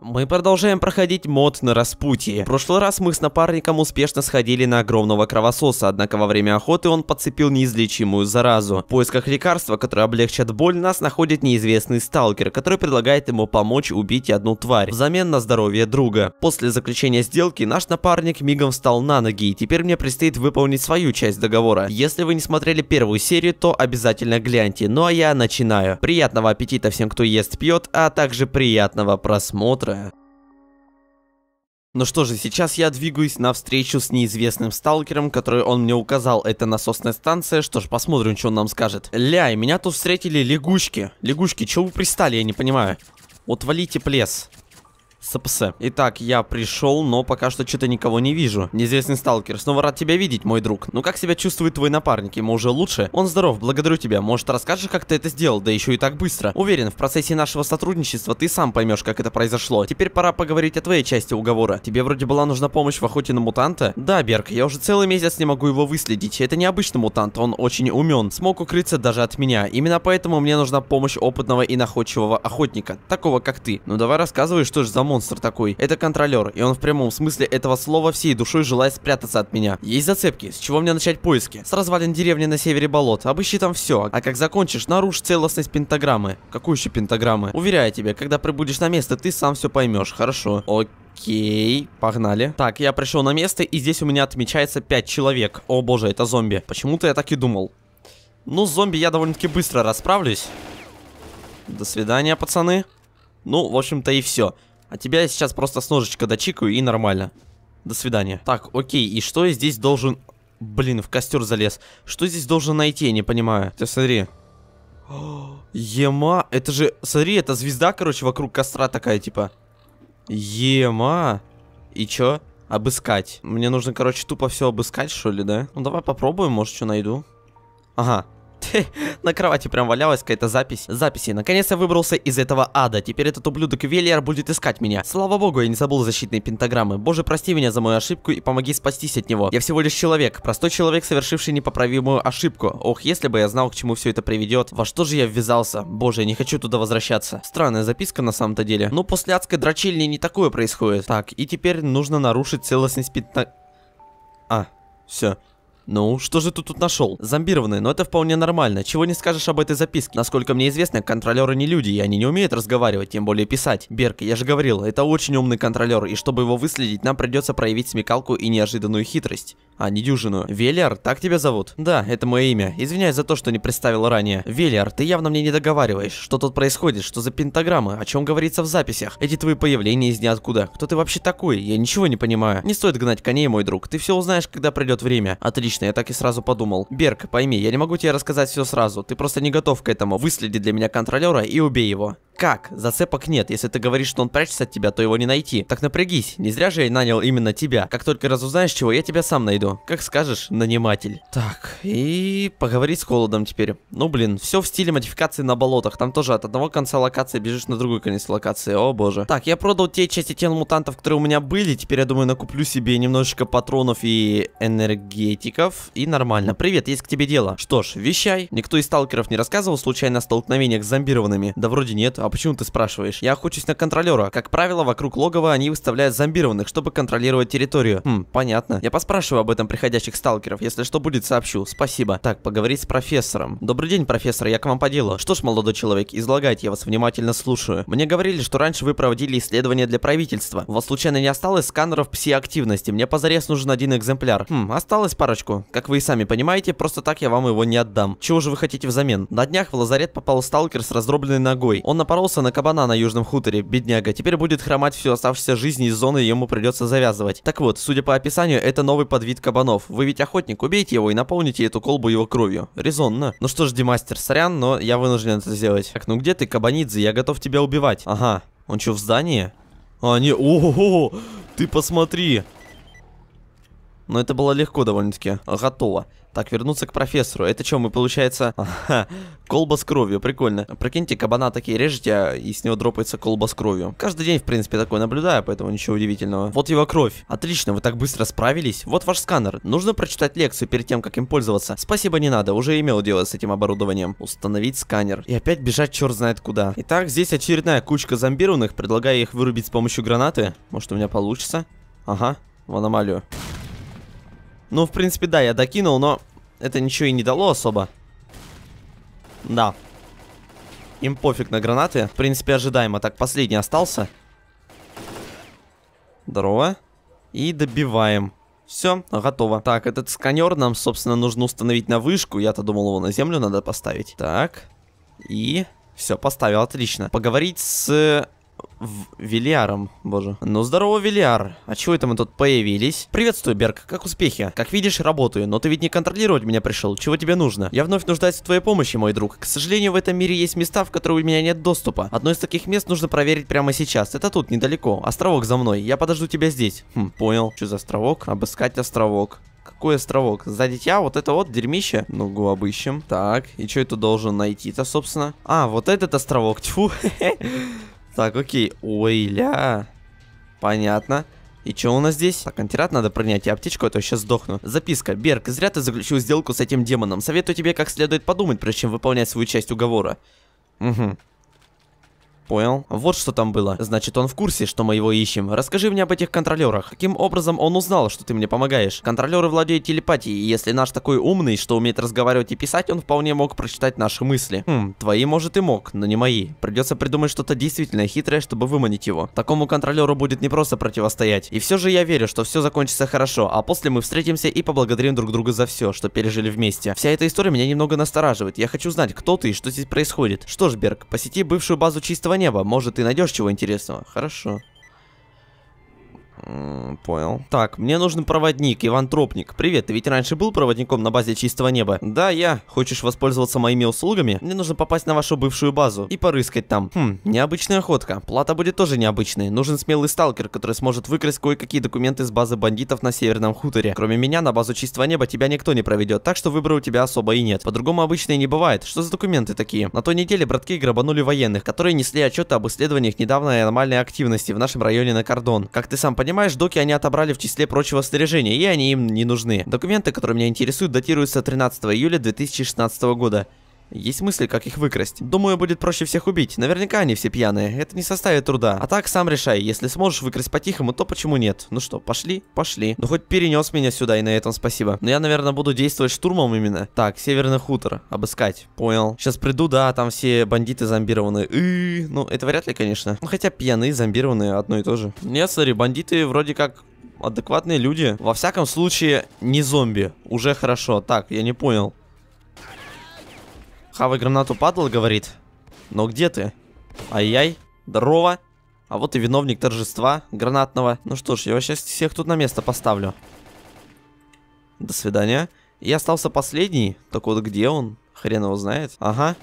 Мы продолжаем проходить мод на распутье. В прошлый раз мы с напарником успешно сходили на огромного кровососа, однако во время охоты он подцепил неизлечимую заразу. В поисках лекарства, которое облегчат боль, нас находит неизвестный сталкер, который предлагает ему помочь убить одну тварь, взамен на здоровье друга. После заключения сделки наш напарник мигом встал на ноги, и теперь мне предстоит выполнить свою часть договора. Если вы не смотрели первую серию, то обязательно гляньте. Ну а я начинаю. Приятного аппетита всем, кто ест, пьет, а также приятного просмотра быстрая. Ну что же, сейчас я двигаюсь навстречу с неизвестным сталкером, который он мне указал. Это насосная станция. Что ж, посмотрим, что он нам скажет. Ля, и меня тут встретили лягушки. Лягушки, чего вы пристали, я не понимаю. Отвалите плес. СПС. Итак, я пришел, но пока что что-то никого не вижу. Неизвестный сталкер, снова рад тебя видеть, мой друг. Ну как себя чувствует твой напарник? Ему уже лучше? Он здоров, благодарю тебя. Может расскажешь, как ты это сделал, да еще и так быстро. Уверен, в процессе нашего сотрудничества ты сам поймешь, как это произошло. Теперь пора поговорить о твоей части уговора. Тебе вроде была нужна помощь в охоте на мутанта? Да, Берг, я уже целый месяц не могу его выследить. Это необычный мутант, он очень умен. Смог укрыться даже от меня. Именно поэтому мне нужна помощь опытного и находчивого охотника, такого как ты. Ну давай рассказывай, что же за монстр такой. Это контролер, и он в прямом смысле этого слова всей душой желает спрятаться от меня. Есть зацепки, с чего мне начать поиски? С развалин деревни на севере болот, обыщи там все, а как закончишь, нарушь целостность пентаграммы. Какую еще пентаграммы? Уверяю тебя, когда прибудешь на место, ты сам все поймешь, хорошо. Окей. Окей, погнали. Так, я пришел на место, и здесь у меня отмечается 5 человек. О боже, это зомби. Почему-то я так и думал. Ну, с зомби я довольно-таки быстро расправлюсь. До свидания, пацаны. Ну, в общем-то и все. А тебя я сейчас просто с ножичка дочикаю и нормально. До свидания. Так, окей, и что я здесь должен... Блин, в костер залез. Что здесь должен найти, я не понимаю. Ты смотри. Ема, это же... Смотри, это звезда, короче, вокруг костра такая, типа. Ема. И чё? Обыскать. Мне нужно, короче, тупо все обыскать, что ли, да? Ну, давай попробуем, может, что найду. Ага, на кровати прям валялась какая-то запись. Записи. Наконец я выбрался из этого ада. Теперь этот ублюдок Велиар будет искать меня. Слава богу, я не забыл защитные пентаграммы. Боже, прости меня за мою ошибку и помоги спастись от него. Я всего лишь человек. Простой человек, совершивший непоправимую ошибку. Ох, если бы я знал, к чему все это приведет. Во что же я ввязался? Боже, я не хочу туда возвращаться. Странная записка на самом-то деле. Но ну, после адской дрочильни не такое происходит. Так, и теперь нужно нарушить целостность пентаграммы. А, все. Ну, что же ты тут нашел? Зомбированные, но это вполне нормально. Чего не скажешь об этой записке. Насколько мне известно, контролеры не люди, и они не умеют разговаривать, тем более писать. Берг, я же говорил, это очень умный контролер, и чтобы его выследить, нам придется проявить смекалку и неожиданную хитрость. А, недюжинную. Велиар, так тебя зовут? Да, это мое имя. Извиняюсь за то, что не представил ранее. Велиар, ты явно мне не договариваешь. Что тут происходит? Что за пентаграммы? О чем говорится в записях? Эти твои появления из ниоткуда. Кто ты вообще такой? Я ничего не понимаю. Не стоит гнать коней, мой друг. Ты все узнаешь, когда придет время. Отлично отлично, я так и сразу подумал. Берг, пойми, я не могу тебе рассказать все сразу, ты просто не готов к этому. Выследи для меня контролера и убей его. Как? Зацепок нет. Если ты говоришь, что он прячется от тебя, то его не найти. Так напрягись. Не зря же я нанял именно тебя. Как только разузнаешь чего, я тебя сам найду. Как скажешь, наниматель. Так, и поговорить с холодом теперь. Ну блин, все в стиле модификации на болотах. Там тоже от одного конца локации бежишь на другой конец локации. О боже. Так, я продал те части тел мутантов, которые у меня были. Теперь, я думаю, накуплю себе немножечко патронов и энергетика сталкеров, и нормально. Привет, есть к тебе дело. Что ж, вещай. Никто из сталкеров не рассказывал случайно о столкновениях с зомбированными? Да вроде нет, а почему ты спрашиваешь? Я охочусь на контролера. Как правило, вокруг логова они выставляют зомбированных, чтобы контролировать территорию. Хм, понятно. Я поспрашиваю об этом приходящих сталкеров, если что будет, сообщу. Спасибо. Так, поговорить с профессором. Добрый день, профессор, я к вам по делу. Что ж, молодой человек, излагайте, я вас внимательно слушаю. Мне говорили, что раньше вы проводили исследования для правительства. У вас случайно не осталось сканеров пси-активности? Мне позарез нужен один экземпляр. Хм, осталось парочку книжку. Как вы и сами понимаете, просто так я вам его не отдам. Чего же вы хотите взамен? На днях в лазарет попал сталкер с раздробленной ногой. Он напоролся на кабана на южном хуторе, бедняга. Теперь будет хромать всю оставшуюся жизнь из зоны ему придется завязывать. Так вот, судя по описанию, это новый подвид кабанов. Вы ведь охотник, убейте его и наполните эту колбу его кровью. Резонно. Ну что ж, димастер, сорян, но я вынужден это сделать. Так, ну где ты, кабанидзе? Я готов тебя убивать. Ага. Он что, в здании? А, не, о, -о, -о, -о! ты посмотри но это было легко довольно-таки. Готово. Так, вернуться к профессору. Это что, мы, получается... Ага, колба с кровью, прикольно. Прикиньте, кабана такие режете, а и с него дропается колба с кровью. Каждый день, в принципе, такое наблюдаю, поэтому ничего удивительного. Вот его кровь. Отлично, вы так быстро справились. Вот ваш сканер. Нужно прочитать лекцию перед тем, как им пользоваться. Спасибо, не надо, уже имел дело с этим оборудованием. Установить сканер. И опять бежать черт знает куда. Итак, здесь очередная кучка зомбированных. Предлагаю их вырубить с помощью гранаты. Может, у меня получится? Ага, в аномалию. Ну, в принципе, да, я докинул, но это ничего и не дало особо. Да. Им пофиг на гранаты. В принципе, ожидаемо. Так, последний остался. Здорово. И добиваем. Все, готово. Так, этот сканер нам, собственно, нужно установить на вышку. Я-то думал, его на землю надо поставить. Так. И... Все, поставил, отлично. Поговорить с в... Велиаром, боже. Ну, здорово, Велиар. А чего это мы тут появились? Приветствую, Берг. Как успехи? Как видишь, работаю, но ты ведь не контролировать меня пришел. Чего тебе нужно? Я вновь нуждаюсь в твоей помощи, мой друг. К сожалению, в этом мире есть места, в которые у меня нет доступа. Одно из таких мест нужно проверить прямо сейчас. Это тут, недалеко. Островок за мной. Я подожду тебя здесь. Хм, понял. Что за островок? Обыскать островок. Какой островок? За тебя вот это вот дерьмище. Ну-ку, обыщем. Так, и что это должен найти-то, собственно? А, вот этот островок. Тьфу. Так, окей. Ой, ля. Понятно. И что у нас здесь? Так, антират надо принять и аптечку, а то я сейчас сдохну. Записка. Берг, зря ты заключил сделку с этим демоном. Советую тебе как следует подумать, прежде чем выполнять свою часть уговора. Угу. Понял. Вот что там было. Значит, он в курсе, что мы его ищем. Расскажи мне об этих контролерах. Каким образом он узнал, что ты мне помогаешь? Контролеры владеют телепатией, если наш такой умный, что умеет разговаривать и писать, он вполне мог прочитать наши мысли. Хм, твои, может, и мог, но не мои. Придется придумать что-то действительно хитрое, чтобы выманить его. Такому контролеру будет непросто противостоять. И все же я верю, что все закончится хорошо, а после мы встретимся и поблагодарим друг друга за все, что пережили вместе. Вся эта история меня немного настораживает. Я хочу знать, кто ты и что здесь происходит. Что ж, Берг, посети бывшую базу чистого Небо, Может, ты найдешь чего интересного. Хорошо. Понял. Так, мне нужен проводник, Иван Тропник. Привет, ты ведь раньше был проводником на базе Чистого Неба? Да, я. Хочешь воспользоваться моими услугами? Мне нужно попасть на вашу бывшую базу и порыскать там. Хм, необычная охотка. Плата будет тоже необычной. Нужен смелый сталкер, который сможет выкрасть кое-какие документы с базы бандитов на Северном Хуторе. Кроме меня, на базу Чистого Неба тебя никто не проведет, так что выбора у тебя особо и нет. По-другому обычно и не бывает. Что за документы такие? На той неделе братки грабанули военных, которые несли отчеты об исследованиях недавней аномальной активности в нашем районе на кордон. Как ты сам понимаешь, Понимаешь, доки они отобрали в числе прочего снаряжения, и они им не нужны. Документы, которые меня интересуют, датируются 13 июля 2016 года. Есть мысли, как их выкрасть. Думаю, будет проще всех убить. Наверняка они все пьяные. Это не составит труда. А так, сам решай. Если сможешь выкрасть по-тихому, то почему нет? Ну что, пошли? Пошли. Ну хоть перенес меня сюда, и на этом спасибо. Но я, наверное, буду действовать штурмом именно. Так, северный хутор. Обыскать. Понял. Сейчас приду, да, там все бандиты зомбированы. И, ну, это вряд ли, конечно. Ну, хотя пьяные, зомбированные, одно и то же. Нет, смотри, бандиты вроде как адекватные люди. Во всяком случае, не зомби. Уже хорошо. Так, я не понял. Хава гранату падал, говорит. Но где ты? Ай-яй. Здорово. А вот и виновник торжества гранатного. Ну что ж, я его сейчас всех тут на место поставлю. До свидания. Я остался последний. Так вот, где он? Хрен его знает. Ага.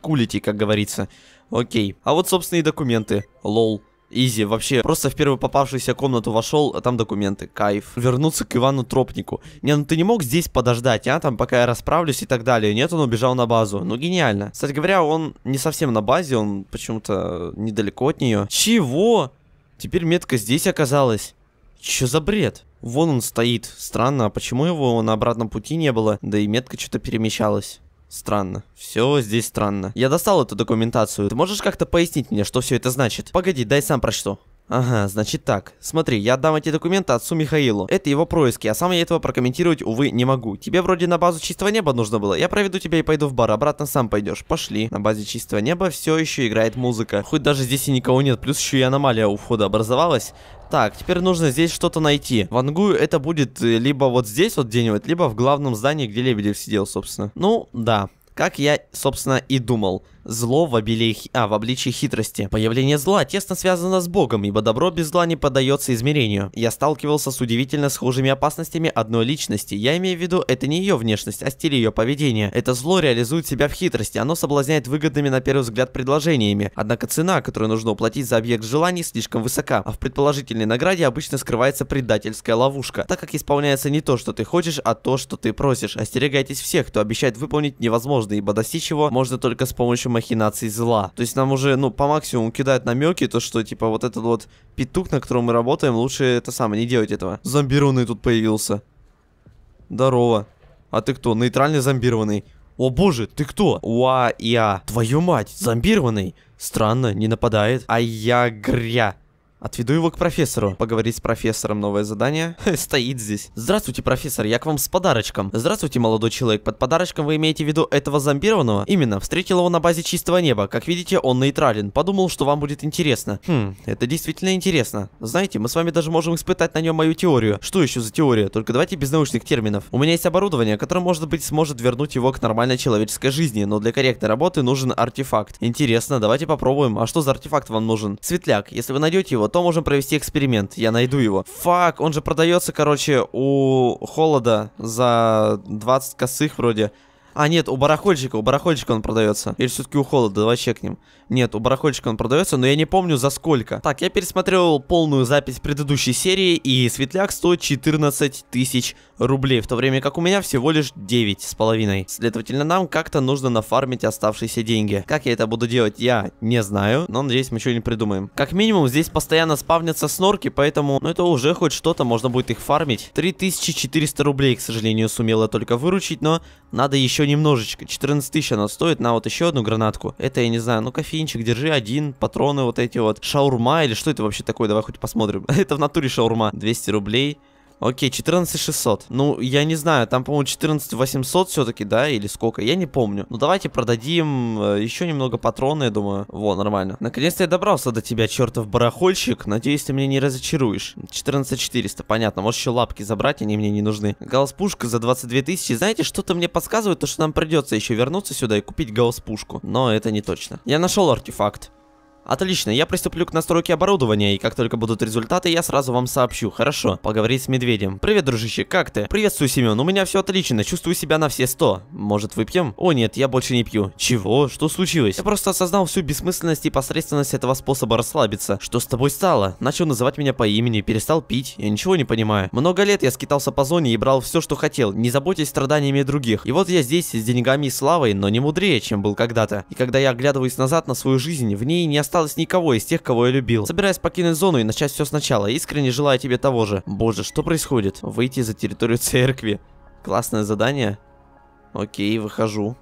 Кулите, как говорится. Окей. А вот, собственные документы. Лол. Изи, вообще. Просто в первую попавшуюся комнату вошел, а там документы. Кайф. Вернуться к Ивану Тропнику. Не, ну ты не мог здесь подождать, а? Там, пока я расправлюсь и так далее. Нет, он убежал на базу. Ну, гениально. Кстати говоря, он не совсем на базе, он почему-то недалеко от нее. Чего? Теперь метка здесь оказалась. Чё за бред? Вон он стоит. Странно, а почему его на обратном пути не было? Да и метка что-то перемещалась. Странно. Все здесь странно. Я достал эту документацию. Ты можешь как-то пояснить мне, что все это значит? Погоди, дай сам прочту. Ага, значит так. Смотри, я отдам эти документы отцу Михаилу. Это его происки, а сам я этого прокомментировать, увы, не могу. Тебе вроде на базу чистого неба нужно было. Я проведу тебя и пойду в бар, обратно сам пойдешь. Пошли. На базе чистого неба все еще играет музыка. Хоть даже здесь и никого нет, плюс еще и аномалия у входа образовалась. Так, теперь нужно здесь что-то найти. Вангую это будет э, либо вот здесь вот где-нибудь, либо в главном здании, где Лебедев сидел, собственно. Ну, да. Как я, собственно, и думал зло в, обилии, а, в обличии хитрости. Появление зла тесно связано с Богом, ибо добро без зла не поддается измерению. Я сталкивался с удивительно схожими опасностями одной личности. Я имею в виду, это не ее внешность, а стиль ее поведения. Это зло реализует себя в хитрости, оно соблазняет выгодными на первый взгляд предложениями. Однако цена, которую нужно уплатить за объект желаний, слишком высока, а в предположительной награде обычно скрывается предательская ловушка, так как исполняется не то, что ты хочешь, а то, что ты просишь. Остерегайтесь всех, кто обещает выполнить невозможное, ибо достичь его можно только с помощью махинаций зла. То есть нам уже, ну, по максимуму кидают намеки, то что, типа, вот этот вот петух, на котором мы работаем, лучше это самое, не делать этого. Зомбированный тут появился. Здорово. А ты кто? Нейтральный зомбированный. О боже, ты кто? Уа-я. Твою мать, зомбированный. Странно, не нападает. А я гря. Отведу его к профессору. Поговорить с профессором новое задание. Стоит здесь. Здравствуйте, профессор, я к вам с подарочком. Здравствуйте, молодой человек. Под подарочком вы имеете в виду этого зомбированного? Именно, встретил его на базе чистого неба. Как видите, он нейтрален. Подумал, что вам будет интересно. Хм, это действительно интересно. Знаете, мы с вами даже можем испытать на нем мою теорию. Что еще за теория? Только давайте без научных терминов. У меня есть оборудование, которое, может быть, сможет вернуть его к нормальной человеческой жизни, но для корректной работы нужен артефакт. Интересно, давайте попробуем. А что за артефакт вам нужен? Светляк. Если вы найдете его, Потом можно провести эксперимент. Я найду его. Фак, он же продается, короче, у холода за 20 косых вроде. А, нет, у барахольщика, у барахольщика он продается. Или все-таки у холода, давай чекнем. Нет, у барахольщика он продается, но я не помню за сколько. Так, я пересмотрел полную запись предыдущей серии, и светляк стоит 14 тысяч рублей, в то время как у меня всего лишь 9 с половиной. Следовательно, нам как-то нужно нафармить оставшиеся деньги. Как я это буду делать, я не знаю, но надеюсь, мы что-нибудь придумаем. Как минимум, здесь постоянно спавнятся снорки, поэтому, ну это уже хоть что-то, можно будет их фармить. 3400 рублей, к сожалению, сумела только выручить, но надо еще еще немножечко. 14 тысяч она стоит на вот еще одну гранатку. Это, я не знаю, ну кофеинчик, держи один, патроны вот эти вот. Шаурма или что это вообще такое? Давай хоть посмотрим. это в натуре шаурма. 200 рублей. Окей, 14600. Ну, я не знаю, там, по-моему, 14800 все-таки, да, или сколько, я не помню. Ну, давайте продадим э, еще немного патроны, я думаю. Во, нормально. Наконец-то я добрался до тебя, чертов барахольщик. Надеюсь, ты меня не разочаруешь. 14400, понятно. Можешь еще лапки забрать, они мне не нужны. Гаусс-пушка за 22 тысячи. Знаете, что-то мне подсказывает, то, что нам придется еще вернуться сюда и купить гаусс-пушку. Но это не точно. Я нашел артефакт. Отлично, я приступлю к настройке оборудования, и как только будут результаты, я сразу вам сообщу. Хорошо, поговорить с медведем. Привет, дружище, как ты? Приветствую, Семен, у меня все отлично, чувствую себя на все сто. Может, выпьем? О нет, я больше не пью. Чего? Что случилось? Я просто осознал всю бессмысленность и посредственность этого способа расслабиться. Что с тобой стало? Начал называть меня по имени, перестал пить. Я ничего не понимаю. Много лет я скитался по зоне и брал все, что хотел, не заботясь страданиями других. И вот я здесь с деньгами и славой, но не мудрее, чем был когда-то. И когда я оглядываюсь назад на свою жизнь, в ней не осталось осталось никого из тех, кого я любил. Собираюсь покинуть зону и начать все сначала. Искренне желаю тебе того же. Боже, что происходит? Выйти за территорию церкви. Классное задание. Окей, выхожу.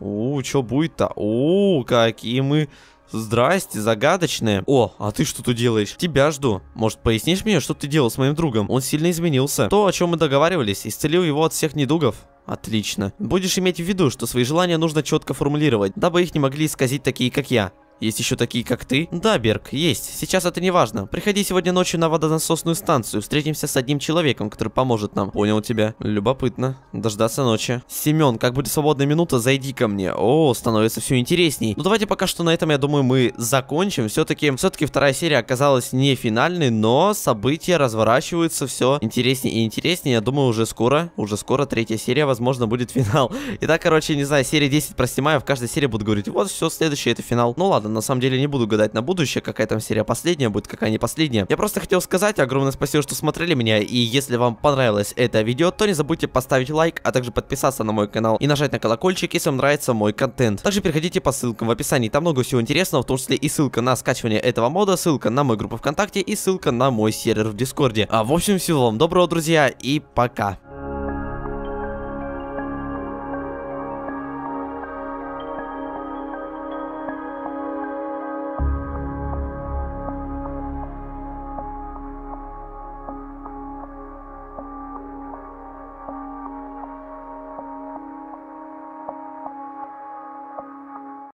У, что будет-то? У, какие мы... Здрасте, загадочная. О, а ты что тут делаешь? Тебя жду. Может, пояснишь мне, что ты делал с моим другом? Он сильно изменился. То, о чем мы договаривались, исцелил его от всех недугов. Отлично. Будешь иметь в виду, что свои желания нужно четко формулировать, дабы их не могли исказить такие, как я. Есть еще такие, как ты? Да, Берг, есть. Сейчас это не важно. Приходи сегодня ночью на водонасосную станцию. Встретимся с одним человеком, который поможет нам. Понял тебя. Любопытно. Дождаться ночи. Семен, как будет свободная минута, зайди ко мне. О, становится все интересней. Ну давайте пока что на этом, я думаю, мы закончим. Все-таки, все-таки вторая серия оказалась не финальной, но события разворачиваются все интереснее и интереснее. Я думаю, уже скоро, уже скоро третья серия, возможно, будет финал. Итак, короче, не знаю, серия 10 про снимаю, в каждой серии буду говорить, вот все, следующее это финал. Ну ладно ладно, на самом деле не буду гадать на будущее, какая там серия последняя будет, какая не последняя. Я просто хотел сказать огромное спасибо, что смотрели меня, и если вам понравилось это видео, то не забудьте поставить лайк, а также подписаться на мой канал и нажать на колокольчик, если вам нравится мой контент. Также переходите по ссылкам в описании, там много всего интересного, в том числе и ссылка на скачивание этого мода, ссылка на мою группу ВКонтакте и ссылка на мой сервер в Дискорде. А в общем, всего вам доброго, друзья, и пока.